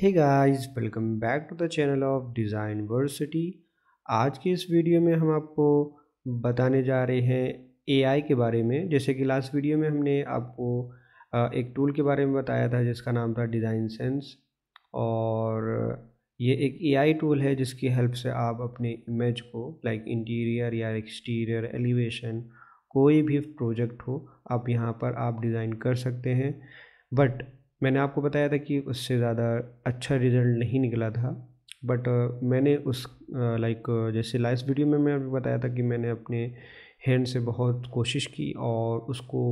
Hey guys welcome back to the channel of Designversity आज के इस video में हम आपको बताने जा रहे हैं एआई के बारे में जैसे कि लास्ट वीडियो में हमने आपको एक टूल के बारे में बताया था जिसका नाम था डिज़ाइन सेंस और ये एक एआई टूल है जिसकी हेल्प से आप अपने इमेज को लाइक इंटीरियर या एक्सटीरियर एलिवेशन कोई भी प्रोजेक्ट हो आप यहाँ पर आप डिज़ाइन कर सकते हैं बट मैंने आपको बताया था कि उससे ज़्यादा अच्छा रिज़ल्ट नहीं निकला था बट uh, मैंने उस लाइक uh, like, जैसे लास्ट वीडियो में मैं बताया था कि मैंने अपने हैंड से बहुत कोशिश की और उसको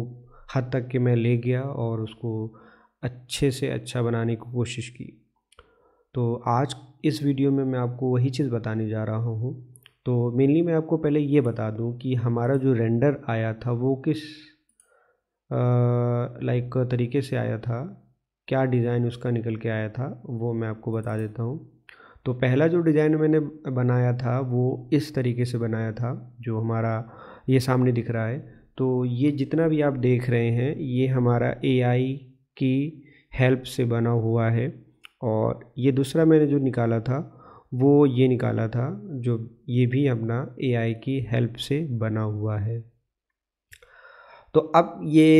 हद तक कि मैं ले गया और उसको अच्छे से अच्छा बनाने की कोशिश की तो आज इस वीडियो में मैं आपको वही चीज़ बताने जा रहा हूँ तो मेनली मैं आपको पहले ये बता दूँ कि हमारा जो रेंडर आया था वो किस लाइक तरीके से आया था क्या डिज़ाइन उसका निकल के आया था वो मैं आपको बता देता हूँ तो पहला जो डिज़ाइन मैंने बनाया था वो इस तरीके से बनाया था जो हमारा ये सामने दिख रहा है तो ये जितना भी आप देख रहे हैं ये हमारा ए की हेल्प से बना हुआ है और ये दूसरा मैंने जो निकाला था वो ये निकाला था जो ये भी अपना एआई की हेल्प से बना हुआ है तो अब ये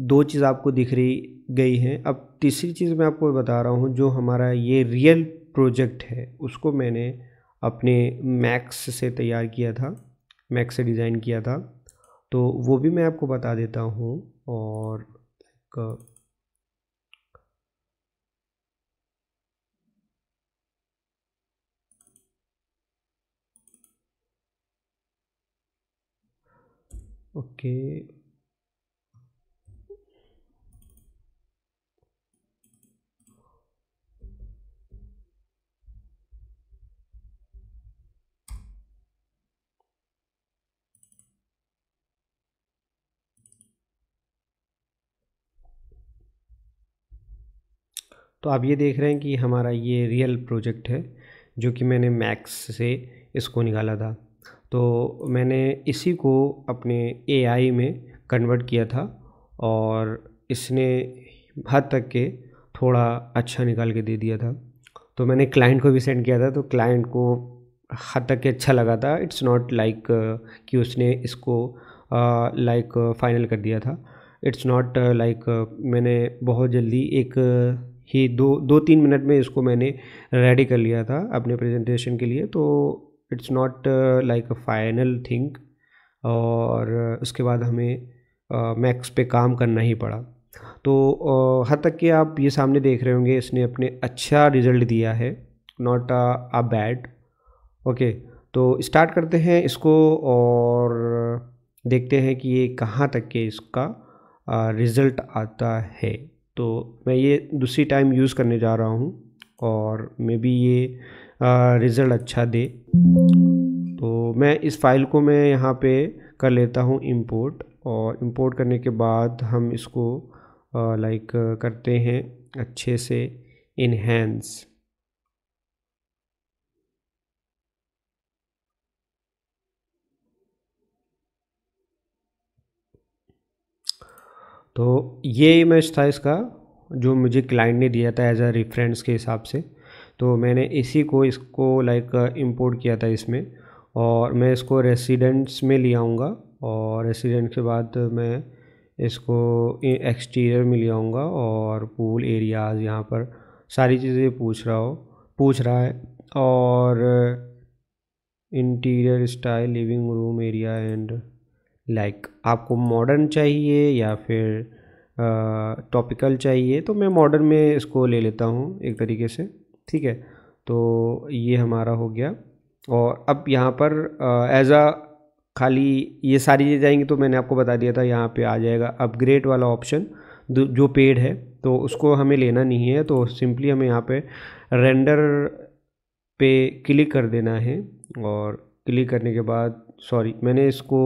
दो चीज़ आपको दिख रही गई है अब तीसरी चीज़ मैं आपको बता रहा हूँ जो हमारा ये रियल प्रोजेक्ट है उसको मैंने अपने मैक्स से तैयार किया था मैक्स से डिज़ाइन किया था तो वो भी मैं आपको बता देता हूँ और ओके तो आप ये देख रहे हैं कि हमारा ये रियल प्रोजेक्ट है जो कि मैंने मैक्स से इसको निकाला था तो मैंने इसी को अपने एआई में कन्वर्ट किया था और इसने हद तक के थोड़ा अच्छा निकाल के दे दिया था तो मैंने क्लाइंट को भी सेंड किया था तो क्लाइंट को हद तक के अच्छा लगा था इट्स नॉट लाइक कि उसने इसको like uh, final like, uh, कर दिया था इट्स नॉट लाइक मैंने बहुत जल्दी एक ही दो दो तीन मिनट में इसको मैंने रेडी कर लिया था अपने प्रेजेंटेशन के लिए तो it's not like a final think और उसके बाद हमें मैक्स uh, पे काम करना ही पड़ा तो uh, हद तक कि आप ये सामने देख रहे होंगे इसने अपने अच्छा रिजल्ट दिया है नॉट अ बैड ओके तो स्टार्ट करते हैं इसको और देखते हैं कि ये कहाँ तक के इसका रिज़ल्ट uh, आता है तो मैं ये दूसरी टाइम यूज़ करने जा रहा हूँ और मे बी ये रिज़ल्ट अच्छा दे तो मैं इस फाइल को मैं यहाँ पे कर लेता हूँ इंपोर्ट और इंपोर्ट करने के बाद हम इसको लाइक करते हैं अच्छे से इन्हेंस तो ये इमेज था इसका जो मुझे क्लाइंट ने दिया था एज अ रेफरेंस के हिसाब से तो मैंने इसी को इसको लाइक इंपोर्ट किया था इसमें और मैं इसको रेसिडेंट्स में ले आऊँगा और रेसिडेंट के बाद मैं इसको एक्सटीरियर में ले आऊँगा और पूल एरियाज़ यहाँ पर सारी चीज़ें पूछ रहा हो पूछ रहा है और interior style living room area and like like, आपको मॉडर्न चाहिए या फिर टॉपिकल चाहिए तो मैं मॉडर्न में इसको ले लेता हूँ एक तरीके से ठीक है तो ये हमारा हो गया और अब यहाँ पर एज अ खाली ये सारी चीज़ें जाएंगी तो मैंने आपको बता दिया था यहाँ पे आ जाएगा अपग्रेड वाला ऑप्शन जो पेड है तो उसको हमें लेना नहीं है तो सिंपली हमें यहाँ पे रेंडर पे क्लिक कर देना है और क्लिक करने के बाद सॉरी मैंने इसको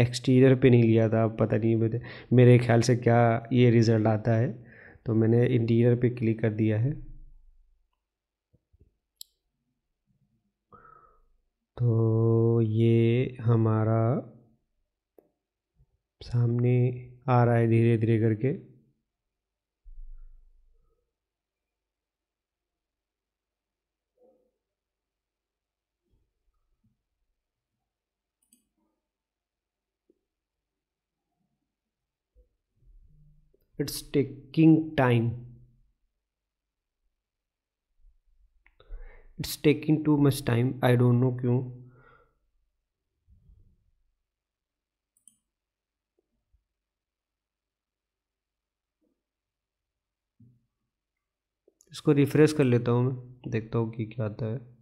एक्सटीरियर पे नहीं लिया था पता नहीं मेरे मेरे ख्याल से क्या ये रिज़ल्ट आता है तो मैंने इंटीरियर पे क्लिक कर दिया है तो ये हमारा सामने आ रहा है धीरे धीरे करके it's taking time it's taking too much time I don't know क्यों इसको रिफ्रेश कर लेता हूँ मैं देखता हूँ कि क्या आता है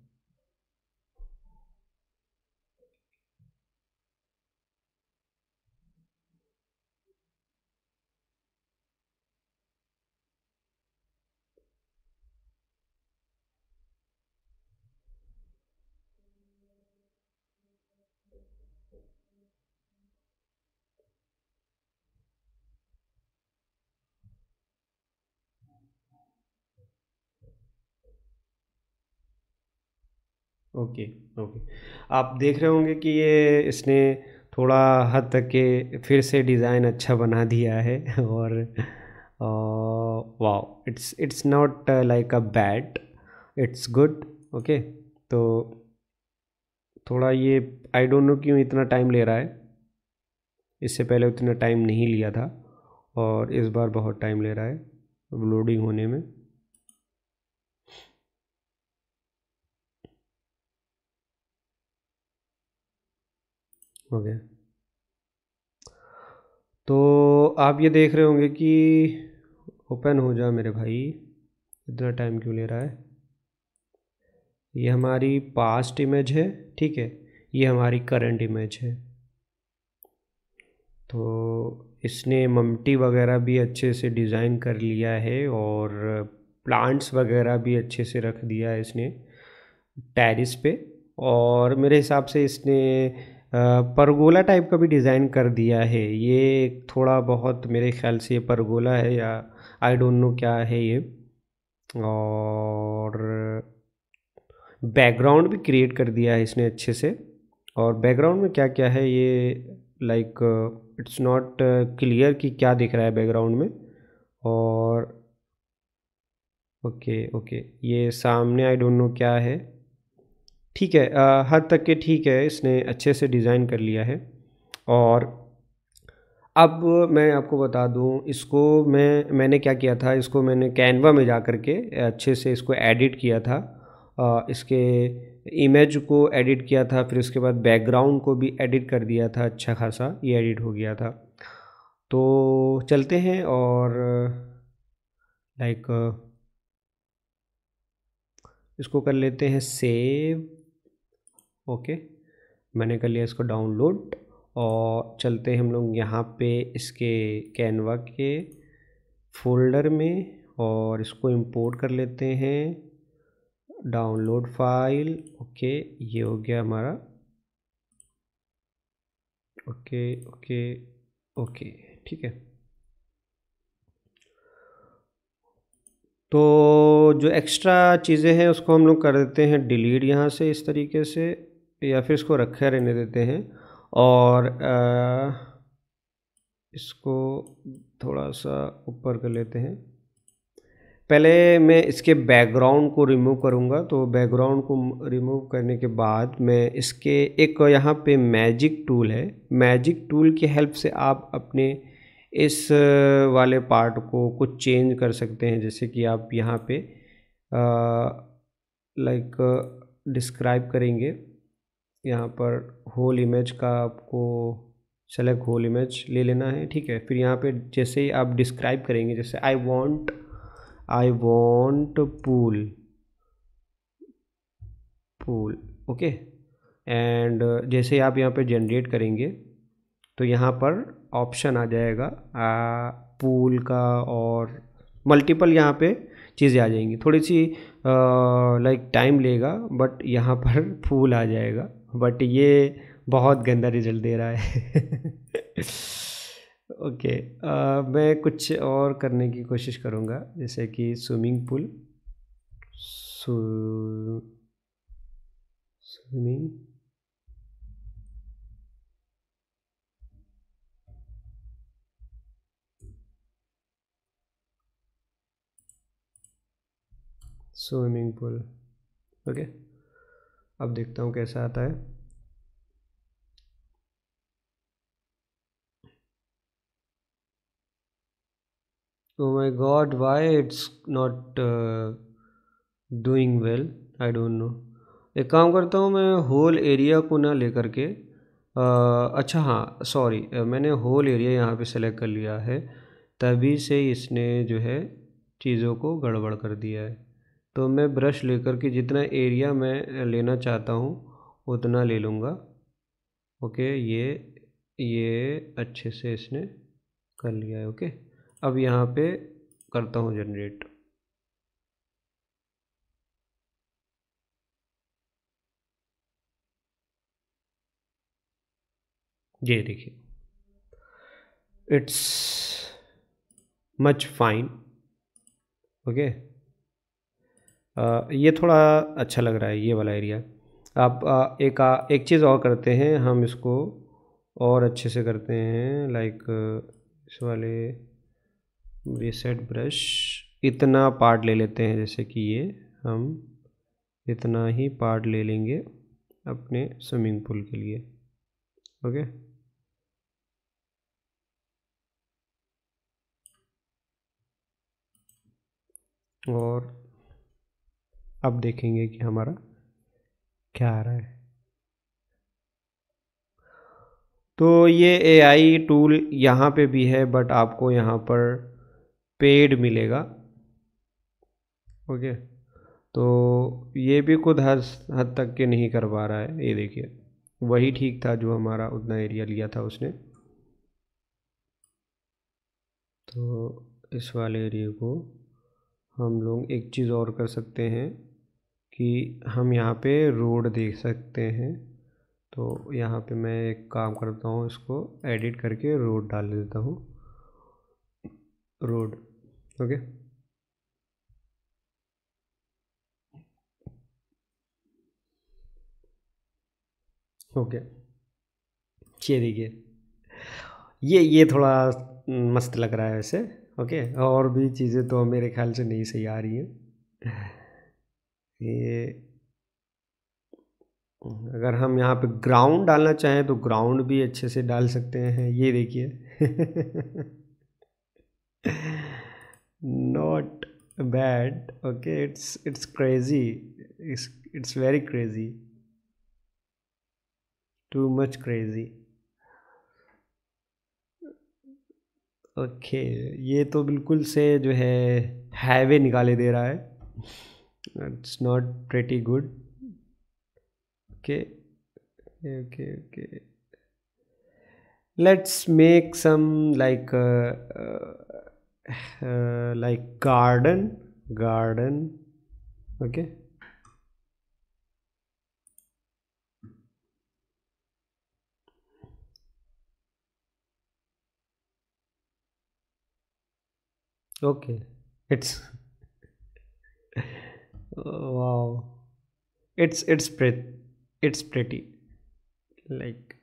ओके ओके आप देख रहे होंगे कि ये इसने थोड़ा हद तक के फिर से डिज़ाइन अच्छा बना दिया है और wow it's it's not like a bad it's good okay तो थोड़ा ये आई डोंट नो क्यों इतना टाइम ले रहा है इससे पहले उतना टाइम नहीं लिया था और इस बार बहुत टाइम ले रहा है लोडिंग होने में हो गया तो आप ये देख रहे होंगे कि ओपन हो जा मेरे भाई इतना टाइम क्यों ले रहा है ये हमारी पास्ट इमेज है ठीक है ये हमारी करंट इमेज है तो इसने ममटी वगैरह भी अच्छे से डिज़ाइन कर लिया है और प्लांट्स वगैरह भी अच्छे से रख दिया है इसने टेरिस पे और मेरे हिसाब से इसने परगोला टाइप का भी डिज़ाइन कर दिया है ये थोड़ा बहुत मेरे ख्याल से ये परगोला है या आई डोंट नो क्या है ये और बैकग्राउंड भी क्रिएट कर दिया है इसने अच्छे से और बैकग्राउंड में क्या क्या है ये लाइक इट्स नॉट क्लियर कि क्या दिख रहा है बैकग्राउंड में और ओके okay, ओके okay, ये सामने आई डोंट नो क्या है ठीक है आ, हद तक के ठीक है इसने अच्छे से डिज़ाइन कर लिया है और अब मैं आपको बता दूं इसको मैं मैंने क्या किया था इसको मैंने कैनवा में जा कर के अच्छे से इसको एडिट किया था आ, इसके इमेज को एडिट किया था फिर उसके बाद बैकग्राउंड को भी एडिट कर दिया था अच्छा खासा ये एडिट हो गया था तो चलते हैं और लाइक इसको कर लेते हैं सेव ओके मैंने कर लिया इसको डाउनलोड और चलते हम लोग यहाँ पे इसके कैनवा के फोल्डर में और इसको इंपोर्ट कर लेते हैं डाउनलोड फाइल ओके ये हो गया हमारा ओके ओके ओके ठीक है तो जो एक्स्ट्रा चीज़ें हैं उसको हम लोग कर देते हैं डिलीट यहाँ से इस तरीके से या फिर इसको रखे रहने देते हैं और आ, इसको थोड़ा सा ऊपर कर लेते हैं पहले मैं इसके बैकग्राउंड को रिमूव करूँगा तो बैकग्राउंड को रिमूव करने के बाद मैं इसके एक यहाँ पे मैजिक टूल है मैजिक टूल की हेल्प से आप अपने इस वाले पार्ट को कुछ चेंज कर सकते हैं जैसे कि आप यहाँ पे लाइक डिस्क्राइब करेंगे यहाँ पर होल इमेज का आपको सेलेक्ट होल इमेज ले लेना है ठीक है फिर यहाँ पे जैसे ही आप डिस्क्राइब करेंगे जैसे I want I want pool pool okay and जैसे ही आप यहाँ पे जनरेट करेंगे तो यहाँ पर ऑप्शन आ जाएगा पूल का और मल्टीपल यहाँ पे चीज़ें आ जाएंगी थोड़ी सी लाइक टाइम लेगा बट यहाँ पर फूल आ जाएगा बट ये बहुत गंदा रिज़ल्ट दे रहा है ओके okay, मैं कुछ और करने की कोशिश करूँगा जैसे कि swimming pool swimming swimming pool okay अब देखता हूँ कैसा आता है oh my God why it's not doing well I don't know एक काम करता हूँ मैं होल एरिया को ना लेकर के आ, uh, अच्छा हाँ सॉरी uh, मैंने होल एरिया यहाँ पे सेलेक्ट कर लिया है तभी से इसने जो है चीज़ों को गड़बड़ कर दिया है तो मैं ब्रश लेकर के जितना एरिया मैं लेना चाहता हूँ उतना ले लूँगा ओके ये ये अच्छे से इसने कर लिया है ओके अब यहाँ पे करता हूँ जनरेट ये देखिए इट्स मच फाइन ओके ये थोड़ा अच्छा लग रहा है ये वाला एरिया आप एक एक चीज़ और करते हैं हम इसको और अच्छे से करते हैं लाइक इस वाले रिसेट ब्रश इतना पार्ट ले लेते हैं जैसे कि ये हम इतना ही पार्ट ले लेंगे अपने स्विमिंग पूल के लिए ओके और अब देखेंगे कि हमारा क्या आ रहा है तो ये एआई टूल यहाँ पे भी है बट आपको यहाँ पर पेड मिलेगा ओके तो ये भी खुद हद हद तक के नहीं कर पा रहा है ये देखिए वही ठीक था जो हमारा उतना एरिया लिया था उसने तो इस वाले एरिया को हम लोग एक चीज़ और कर सकते हैं कि हम यहाँ पे रोड देख सकते हैं तो यहाँ पे मैं एक काम करता हूँ इसको एडिट करके रोड डाल देता हूँ रोड ओके ओके ये देखिए ये ये थोड़ा मस्त लग रहा है वैसे ओके और भी चीज़ें तो मेरे ख्याल से नहीं सही आ रही हैं ये अगर हम यहाँ पे ग्राउंड डालना चाहें तो ग्राउंड भी अच्छे से डाल सकते हैं ये देखिए not bad okay it's it's crazy it's it's very crazy too much crazy okay ये तो बिल्कुल से जो है हाईवे निकाले दे रहा है that's not pretty good okay okay okay let's make some like uh, uh, uh like garden garden okay okay it's wow it's it's pretty it's pretty like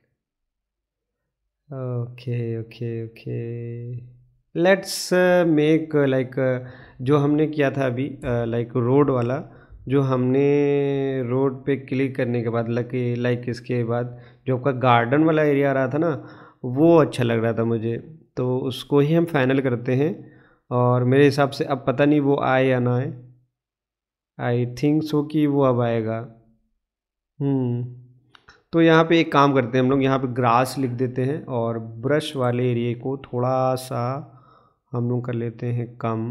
okay okay okay let's make like जो हमने किया था अभी like uh, road like वाला जो हमने road पे click करने के बाद लगे लाइक इसके बाद जो आपका गार्डन वाला एरिया आ रहा था ना वो अच्छा लग रहा था मुझे तो उसको ही हम फाइनल करते हैं और मेरे हिसाब से अब पता नहीं वो आए या ना आए आई थिंक सो कि वो अब आएगा हम्म। तो यहाँ पे एक काम करते हैं हम लोग यहाँ पे ग्रास लिख देते हैं और ब्रश वाले एरिए को थोड़ा सा हम लोग कर लेते हैं कम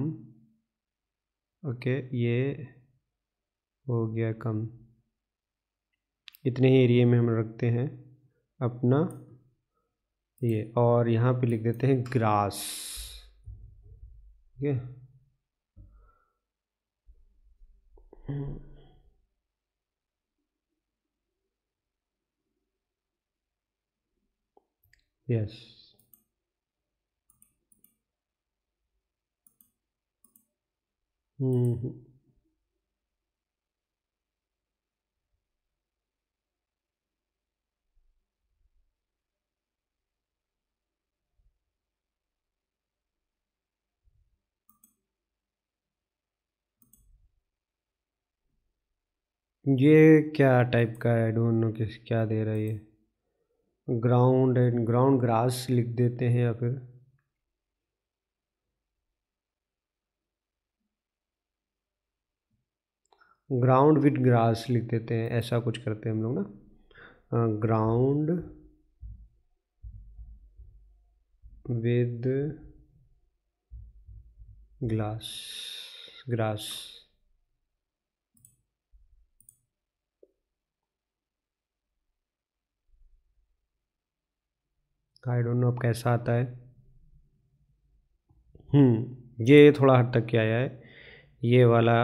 ओके ये हो गया कम इतने ही एरिए में हम रखते हैं अपना ये और यहाँ पे लिख देते हैं ग्रास ठीक है Mm-hmm. yes mm-hmm ये क्या टाइप का है डोंट नो किस क्या दे रहा है ये ग्राउंड एंड ग्राउंड ग्रास लिख देते हैं या फिर ग्राउंड विद ग्रास लिख देते हैं ऐसा कुछ करते हैं हम लोग ना ग्राउंड विद ग्लास ग्रास इसका आई डोंट नो अब कैसा आता है हम्म, ये थोड़ा हद तक के आया है ये वाला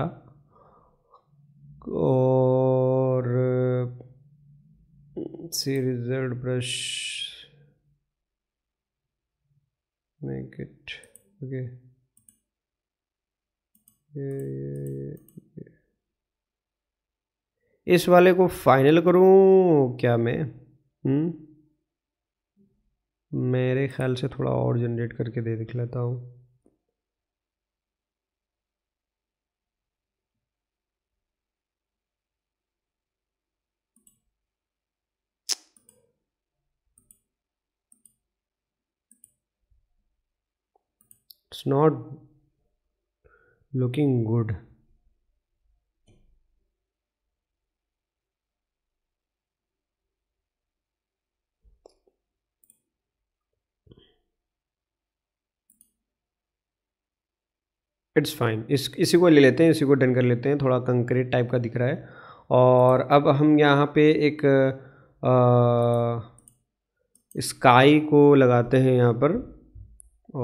और see result brush make it okay इस वाले को फाइनल करूं क्या मैं हम्म मेरे ख्याल से थोड़ा और जनरेट करके दे लेता हूँ it's not looking good it's fine इस इसी को ले लेते हैं इसी को डन कर लेते हैं थोड़ा कंक्रीट टाइप का दिख रहा है और अब हम यहाँ पे एक स्काई को लगाते हैं यहाँ पर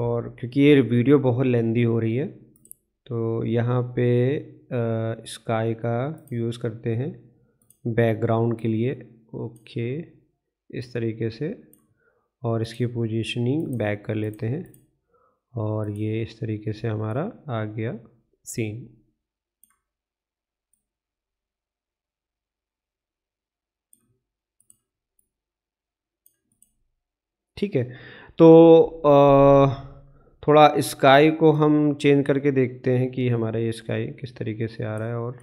और क्योंकि ये वीडियो बहुत लेंदी हो रही है तो यहाँ पे स्काई का यूज़ करते हैं बैकग्राउंड के लिए ओके इस तरीके से और इसकी पोजीशनिंग बैक कर लेते हैं और ये इस तरीके से हमारा आ गया सीन ठीक है तो आ, थोड़ा स्काई को हम चेंज करके देखते हैं कि हमारा ये स्काई किस तरीके से आ रहा है और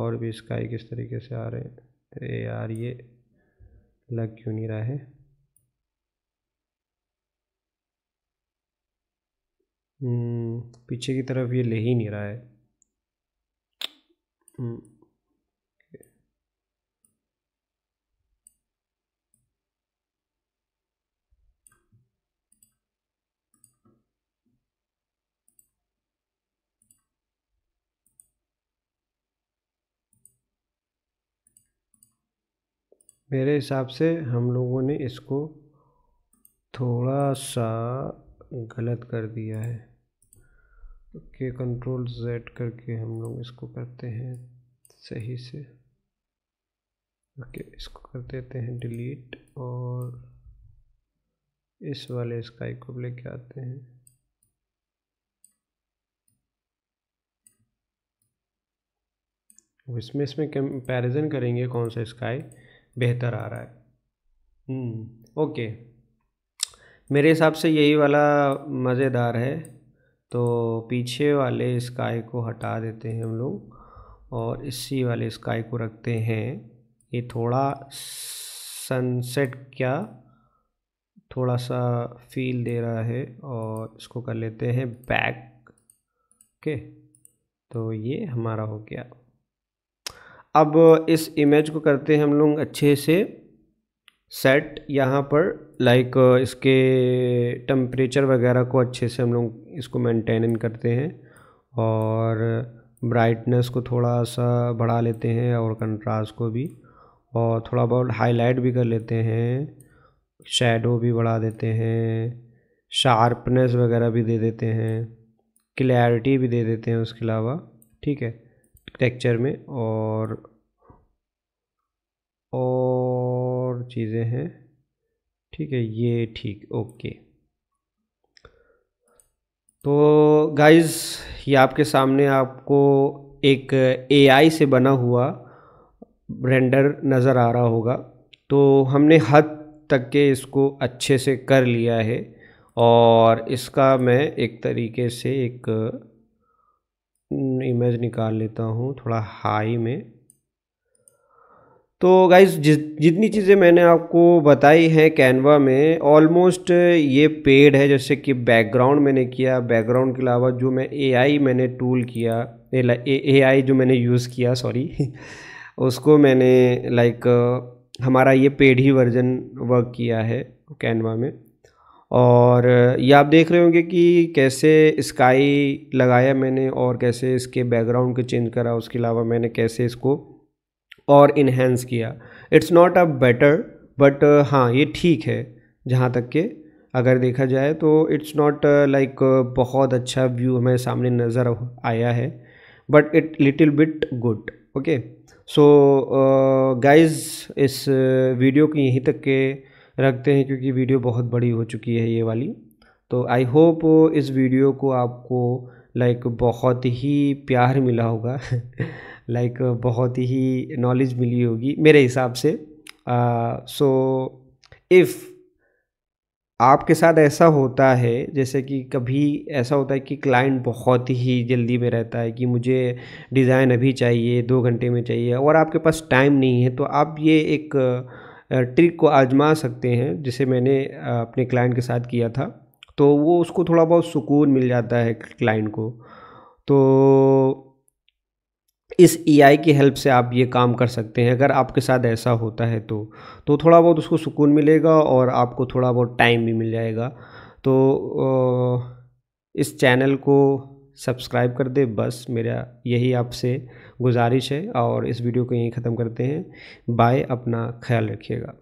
और भी स्काई किस तरीके से आ रहे हैं यार ये लग क्यों नहीं रहा है हम्म, पीछे की तरफ ये ले ही नहीं रहा है हम्म। मेरे हिसाब से हम लोगों ने इसको थोड़ा सा गलत कर दिया है के कंट्रोल जेड करके हम लोग इसको करते हैं सही से ओके okay, इसको कर देते हैं डिलीट और इस वाले स्काई को लेके आते हैं इसमें इसमें कंपेरिज़न करेंगे कौन सा स्काई बेहतर आ रहा है ओके हम्म, मेरे हिसाब से यही वाला मज़ेदार है तो पीछे वाले स्काई को हटा देते हैं हम लोग और इसी वाले स्काई को रखते हैं ये थोड़ा सनसेट क्या थोड़ा सा फील दे रहा है और इसको कर लेते हैं बैक ओके तो ये हमारा हो गया अब इस इमेज को करते हैं हम लोग अच्छे से सेट यहाँ पर लाइक uh, इसके टम्परेचर वगैरह को अच्छे से हम लोग इसको मेंटेन करते हैं और ब्राइटनेस को थोड़ा सा बढ़ा लेते हैं और कंट्रास्ट को भी और थोड़ा बहुत हाईलाइट भी कर लेते हैं शेडो भी बढ़ा देते हैं शार्पनेस वगैरह भी दे देते हैं क्लैरिटी भी दे देते हैं उसके अलावा ठीक है टेक्चर में और और और चीज़ें हैं ठीक है ये ठीक ओके तो गाइस ये आपके सामने आपको एक एआई से बना हुआ रेंडर नज़र आ रहा होगा तो हमने हद तक के इसको अच्छे से कर लिया है और इसका मैं एक तरीके से एक इमेज निकाल लेता हूँ थोड़ा हाई में तो गाइज जितनी चीज़ें मैंने आपको बताई हैं कैनवा में ऑलमोस्ट ये पेड है जैसे कि बैकग्राउंड मैंने किया बैकग्राउंड के अलावा जो मैं एआई मैंने टूल किया एआई जो मैंने यूज़ किया सॉरी उसको मैंने लाइक हमारा ये पेड ही वर्जन वर्क किया है कैनवा में और ये आप देख रहे होंगे कि कैसे स्काई लगाया मैंने और कैसे इसके बैकग्राउंड को चेंज करा उसके अलावा मैंने कैसे इसको और इन्हेंस किया it's not a better but हाँ ये ठीक है जहाँ तक के अगर देखा जाए तो इट्स नॉट लाइक बहुत अच्छा व्यू हमें सामने नज़र आया है but it little bit good okay so guys इस वीडियो uh, को यहीं तक के रखते हैं क्योंकि वीडियो बहुत बड़ी हो चुकी है ये वाली तो आई होप इस वीडियो को आपको लाइक like, बहुत ही प्यार मिला होगा लाइक बहुत ही नॉलेज मिली होगी मेरे हिसाब से सो इफ़ आपके साथ ऐसा होता है जैसे कि कभी ऐसा होता है कि क्लाइंट बहुत ही जल्दी में रहता है कि मुझे डिज़ाइन अभी चाहिए दो घंटे में चाहिए और आपके पास टाइम नहीं है तो आप ये एक ट्रिक को आजमा सकते हैं जिसे मैंने अपने क्लाइंट के साथ किया था तो वो उसको थोड़ा बहुत सुकून मिल जाता है क्लाइंट को तो इस ईआई की हेल्प से आप ये काम कर सकते हैं अगर आपके साथ ऐसा होता है तो तो थोड़ा बहुत उसको सुकून मिलेगा और आपको थोड़ा बहुत टाइम भी मिल जाएगा तो इस चैनल को सब्सक्राइब कर दे बस मेरा यही आपसे गुजारिश है और इस वीडियो को यहीं ख़त्म करते हैं बाय अपना ख्याल रखिएगा